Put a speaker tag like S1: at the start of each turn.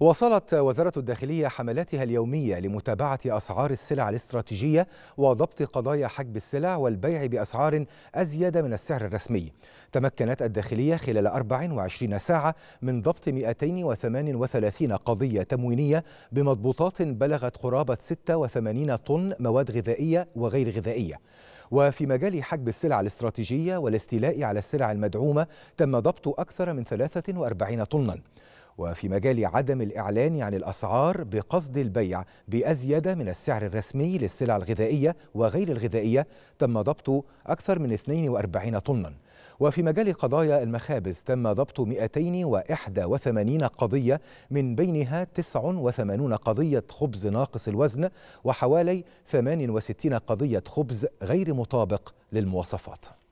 S1: واصلت وزارة الداخلية حملاتها اليومية لمتابعة أسعار السلع الاستراتيجية وضبط قضايا حجب السلع والبيع بأسعار أزيد من السعر الرسمي تمكنت الداخلية خلال 24 ساعة من ضبط 238 قضية تموينية بمضبوطات بلغت قرابة 86 طن مواد غذائية وغير غذائية وفي مجال حجب السلع الاستراتيجية والاستيلاء على السلع المدعومة تم ضبط أكثر من 43 طناً وفي مجال عدم الإعلان عن الأسعار بقصد البيع بأزيد من السعر الرسمي للسلع الغذائية وغير الغذائية تم ضبط أكثر من 42 طناً وفي مجال قضايا المخابز تم ضبط 281 قضية من بينها 89 قضية خبز ناقص الوزن وحوالي 68 قضية خبز غير مطابق للمواصفات